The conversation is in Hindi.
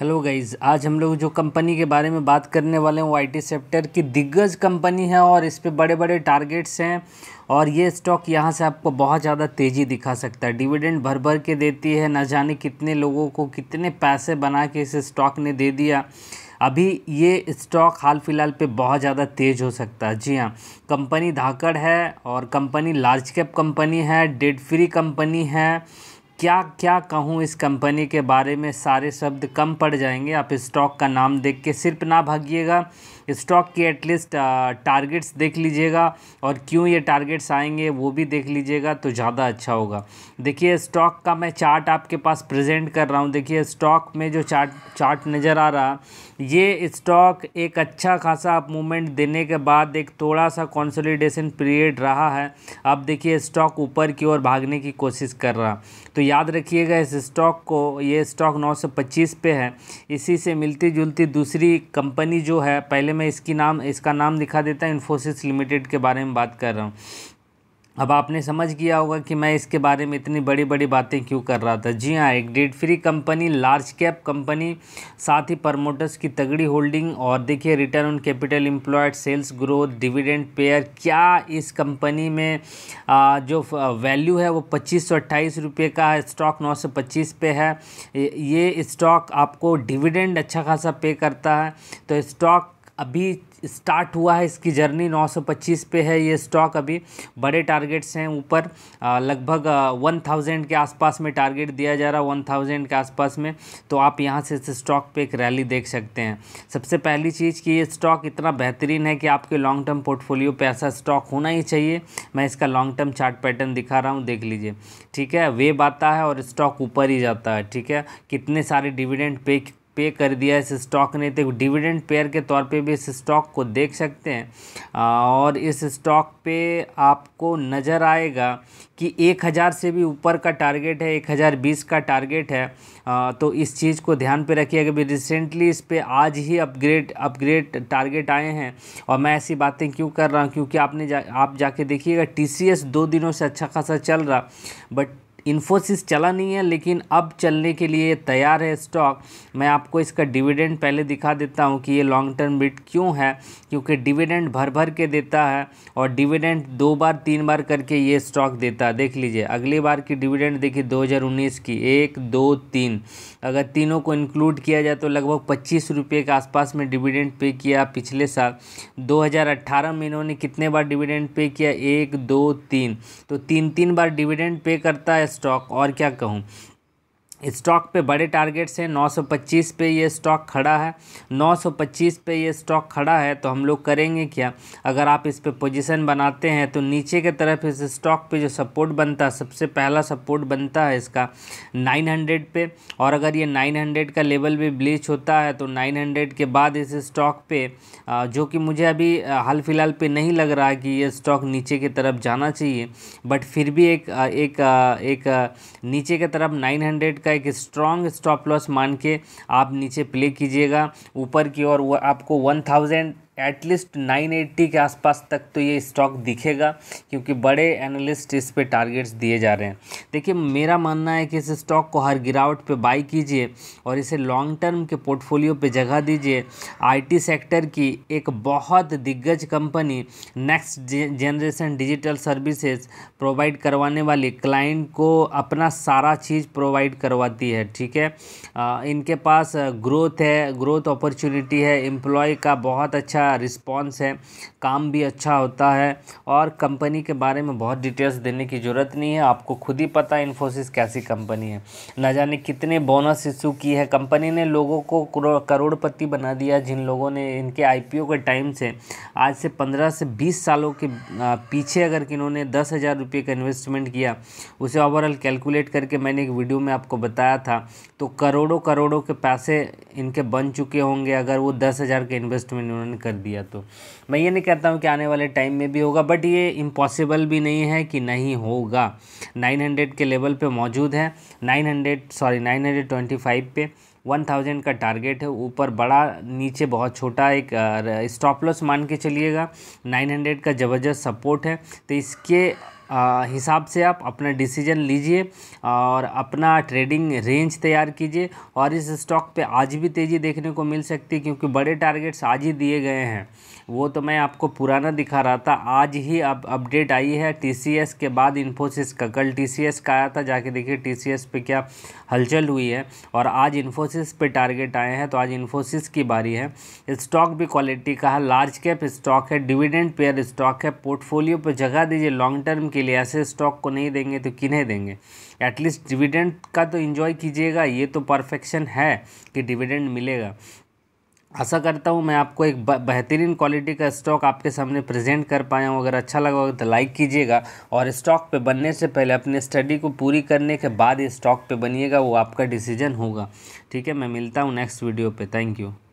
हेलो गाइज आज हम लोग जो कंपनी के बारे में बात करने वाले हैं वो आई टी सेक्टर की दिग्गज कंपनी है और इस पर बड़े बड़े टारगेट्स हैं और ये स्टॉक यहाँ से आपको बहुत ज़्यादा तेज़ी दिखा सकता है डिविडेंड भर भर के देती है ना जाने कितने लोगों को कितने पैसे बना के इस स्टॉक ने दे दिया अभी ये स्टॉक हाल फिलहाल पे बहुत ज़्यादा तेज़ हो सकता है जी हाँ कंपनी धाकड़ है और कंपनी लार्ज कैप कंपनी है डेड फ्री कंपनी है क्या क्या कहूँ इस कंपनी के बारे में सारे शब्द कम पड़ जाएंगे आप स्टॉक का नाम देख के सिर्फ ना भागिएगा स्टॉक की एटलीस्ट टारगेट्स देख लीजिएगा और क्यों ये टारगेट्स आएंगे वो भी देख लीजिएगा तो ज़्यादा अच्छा होगा देखिए स्टॉक का मैं चार्ट आपके पास प्रेजेंट कर रहा हूँ देखिए स्टॉक में जो चार्ट चार्ट नज़र आ रहा ये स्टॉक एक अच्छा खासा आप मूवमेंट देने के बाद एक थोड़ा सा कॉन्सोलिडेशन पीरियड रहा है अब देखिए स्टॉक ऊपर की ओर भागने की कोशिश कर रहा तो याद रखिएगा इस स्टॉक को ये स्टॉक 925 पे है इसी से मिलती जुलती दूसरी कंपनी जो है पहले मैं इसकी नाम इसका नाम दिखा देता हूँ इन्फोसिस लिमिटेड के बारे में बात कर रहा हूँ अब आपने समझ गया होगा कि मैं इसके बारे में इतनी बड़ी बड़ी बातें क्यों कर रहा था जी हाँ एक debt free company large cap company साथ ही प्रमोटर्स की तगड़ी होल्डिंग और देखिए return on capital employed sales growth dividend payer क्या इस कंपनी में आ, जो वैल्यू है वो पच्चीस सौ रुपये का है स्टॉक नौ सौ पच्चीस पे है ये स्टॉक आपको डिविडेंड अच्छा खासा पे करता है तो स्टॉक अभी स्टार्ट हुआ है इसकी जर्नी 925 पे है ये स्टॉक अभी बड़े टारगेट्स हैं ऊपर लगभग 1000 के आसपास में टारगेट दिया जा रहा है 1000 के आसपास में तो आप यहाँ से इस स्टॉक पे एक रैली देख सकते हैं सबसे पहली चीज़ कि ये स्टॉक इतना बेहतरीन है कि आपके लॉन्ग टर्म पोर्टफोलियो पे ऐसा स्टॉक होना ही चाहिए मैं इसका लॉन्ग टर्म चार्ट पैटर्न दिखा रहा हूँ देख लीजिए ठीक है वेब आता है और स्टॉक ऊपर ही जाता है ठीक है कितने सारे डिविडेंड पे पे कर दिया इस स्टॉक ने तो डिविडेंड पेयर के तौर पे भी इस स्टॉक को देख सकते हैं और इस स्टॉक पे आपको नज़र आएगा कि 1000 से भी ऊपर का टारगेट है 1020 का टारगेट है तो इस चीज़ को ध्यान पे रखिएगा अभी रिसेंटली इस पर आज ही अपग्रेड अपग्रेड टारगेट आए हैं और मैं ऐसी बातें क्यों कर रहा हूँ क्योंकि आपने जा, आप जाके देखिएगा टी दो दिनों से अच्छा खासा चल रहा बट इन्फोसिस चला नहीं है लेकिन अब चलने के लिए तैयार है स्टॉक मैं आपको इसका डिविडेंड पहले दिखा देता हूँ कि ये लॉन्ग टर्म बिट क्यों है क्योंकि डिविडेंड भर भर के देता है और डिविडेंड दो बार तीन बार करके ये स्टॉक देता है देख लीजिए अगली बार की डिविडेंड देखिए 2019 की एक दो तीन अगर तीनों को इंक्लूड किया जाए तो लगभग पच्चीस रुपये के आसपास में डिविडेंड पे किया पिछले साल 2018 में इन्होंने कितने बार डिविडेंड पे किया एक दो तीन तो तीन तीन बार डिविडेंड पे करता है स्टॉक और क्या कहूँ स्टॉक पे बड़े टारगेट्स हैं 925 पे ये स्टॉक खड़ा है 925 पे ये स्टॉक खड़ा है तो हम लोग करेंगे क्या अगर आप इस पे पोजीशन बनाते हैं तो नीचे के तरफ इस स्टॉक पे जो सपोर्ट बनता है सबसे पहला सपोर्ट बनता है इसका 900 पे और अगर ये 900 का लेवल भी ब्लीच होता है तो 900 के बाद इस स्टॉक पर जो कि मुझे अभी हाल फिलहाल पर नहीं लग रहा है कि ये स्टॉक नीचे की तरफ जाना चाहिए बट फिर भी एक एक एक, एक नीचे की तरफ नाइन का एक स्ट्रॉन्ग स्टॉप लॉस मान के आप नीचे प्ले कीजिएगा ऊपर की ओर आपको वन थाउजेंड एटलीस्ट 980 के आसपास तक तो ये स्टॉक दिखेगा क्योंकि बड़े एनालिस्ट इस पे टारगेट्स दिए जा रहे हैं देखिए मेरा मानना है कि इस स्टॉक को हर गिरावट पे बाई कीजिए और इसे लॉन्ग टर्म के पोर्टफोलियो पे जगह दीजिए आईटी सेक्टर की एक बहुत दिग्गज company next generation digital services provide करवाने वाली क्लाइंट को अपना सारा चीज़ प्रोवाइड करवाती है ठीक है इनके पास ग्रोथ है ग्रोथ अपॉर्चुनिटी है एम्प्लॉय का बहुत अच्छा रिस्पॉन्स है काम भी अच्छा होता है और कंपनी के बारे में बहुत डिटेल्स देने की ज़रूरत नहीं है आपको खुद ही पता है इन्फोसिस कैसी कंपनी है ना जाने कितने बोनस इशू की है कंपनी ने लोगों को करोड़पति बना दिया जिन लोगों ने इनके आईपीओ के टाइम से आज से पंद्रह से बीस सालों के पीछे अगर कि इन्होंने दस हज़ार रुपये का इन्वेस्टमेंट किया उसे ओवरऑल कैलकुलेट करके मैंने एक वीडियो में आपको बताया था तो करोड़ों करोड़ों के पैसे इनके बन चुके होंगे अगर वो दस हज़ार के इन्वेस्टमेंट इन्होंने कर दिया तो मैं ये नहीं कहता हूँ कि आने वाले टाइम में भी होगा बट ये इम्पॉसिबल भी नहीं है कि नहीं होगा 900 के लेवल पे मौजूद है 900 सॉरी 925 पे 1000 का टारगेट है ऊपर बड़ा नीचे बहुत छोटा एक स्टॉप लॉस मान के चलिएगा 900 का ज़बरदस्त सपोर्ट है तो इसके हिसाब से आप अपना डिसीजन लीजिए और अपना ट्रेडिंग रेंज तैयार कीजिए और इस स्टॉक पे आज भी तेज़ी देखने को मिल सकती है क्योंकि बड़े टारगेट्स आज ही दिए गए हैं वो तो मैं आपको पुराना दिखा रहा था आज ही अब अपडेट आई है टीसीएस के बाद इन्फोसिस का कल टीसीएस का आया था जाके देखिए टीसीएस पे क्या हलचल हुई है और आज इन्फोसिस पे टारगेट आए हैं तो आज इन्फोसिस की बारी है स्टॉक भी क्वालिटी का है लार्ज कैप स्टॉक है डिविडेंड पेयर स्टॉक है पोर्टफोलियो पर जगह दीजिए लॉन्ग टर्म के लिए ऐसे स्टॉक को नहीं देंगे तो किन्हें देंगे एटलीस्ट डिविडेंड का तो इन्जॉय कीजिएगा ये तो परफेक्शन है कि डिविडेंड मिलेगा आशा करता हूँ मैं आपको एक बेहतरीन क्वालिटी का स्टॉक आपके सामने प्रेजेंट कर पाया हूँ अगर अच्छा लगा होगा तो लाइक कीजिएगा और स्टॉक पे बनने से पहले अपने स्टडी को पूरी करने के बाद स्टॉक पे बनिएगा वो आपका डिसीजन होगा ठीक है मैं मिलता हूँ नेक्स्ट वीडियो पे थैंक यू